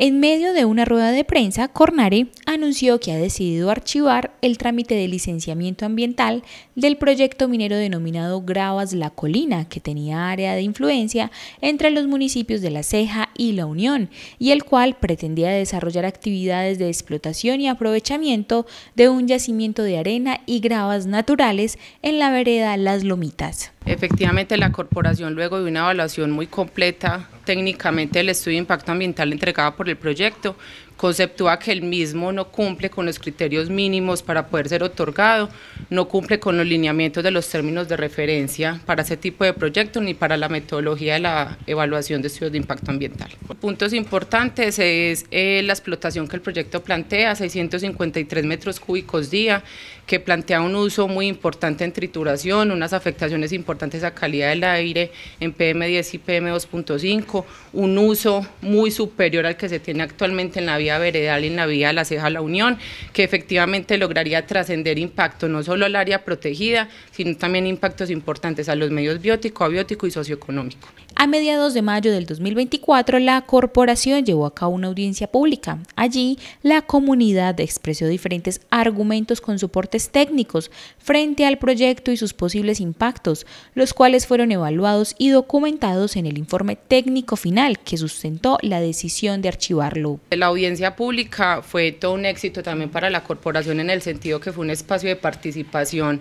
En medio de una rueda de prensa, Cornare anunció que ha decidido archivar el trámite de licenciamiento ambiental del proyecto minero denominado Gravas La Colina, que tenía área de influencia entre los municipios de La Ceja y La Unión, y el cual pretendía desarrollar actividades de explotación y aprovechamiento de un yacimiento de arena y gravas naturales en la vereda Las Lomitas. Efectivamente, la corporación luego de una evaluación muy completa técnicamente el estudio de impacto ambiental entregado por el proyecto conceptúa que el mismo no cumple con los criterios mínimos para poder ser otorgado, no cumple con los lineamientos de los términos de referencia para ese tipo de proyecto ni para la metodología de la evaluación de estudios de impacto ambiental. Puntos importantes es eh, la explotación que el proyecto plantea, 653 metros cúbicos día, que plantea un uso muy importante en trituración, unas afectaciones importantes a calidad del aire en PM10 y PM2.5, un uso muy superior al que se tiene actualmente en la vía veredal en la vía de la Ceja La Unión, que efectivamente lograría trascender impacto no solo al área protegida, sino también impactos importantes a los medios biótico, abiótico y socioeconómico. A mediados de mayo del 2024, la corporación llevó a cabo una audiencia pública. Allí, la comunidad expresó diferentes argumentos con soportes técnicos frente al proyecto y sus posibles impactos, los cuales fueron evaluados y documentados en el informe técnico final que sustentó la decisión de archivarlo. La audiencia pública fue todo un éxito también para la corporación en el sentido que fue un espacio de participación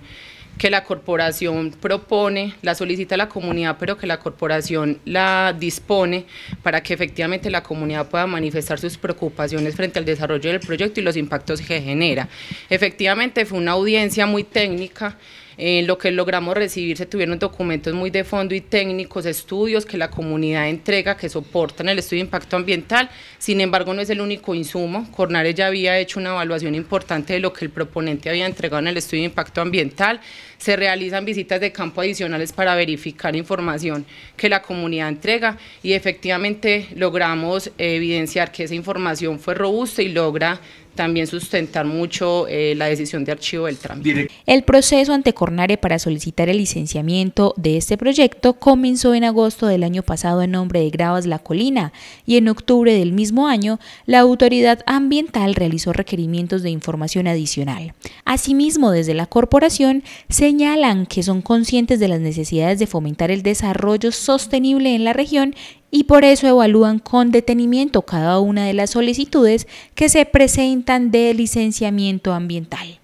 que la corporación propone, la solicita la comunidad, pero que la corporación la dispone para que efectivamente la comunidad pueda manifestar sus preocupaciones frente al desarrollo del proyecto y los impactos que genera. Efectivamente fue una audiencia muy técnica en lo que logramos recibir se tuvieron documentos muy de fondo y técnicos, estudios que la comunidad entrega, que soportan el estudio de impacto ambiental, sin embargo no es el único insumo, Cornares ya había hecho una evaluación importante de lo que el proponente había entregado en el estudio de impacto ambiental, se realizan visitas de campo adicionales para verificar información que la comunidad entrega y efectivamente logramos evidenciar que esa información fue robusta y logra también sustentar mucho eh, la decisión de archivo del trámite. El proceso ante Cornare para solicitar el licenciamiento de este proyecto comenzó en agosto del año pasado en nombre de Gravas La Colina y en octubre del mismo año la autoridad ambiental realizó requerimientos de información adicional. Asimismo, desde la corporación señalan que son conscientes de las necesidades de fomentar el desarrollo sostenible en la región y por eso evalúan con detenimiento cada una de las solicitudes que se presentan de licenciamiento ambiental.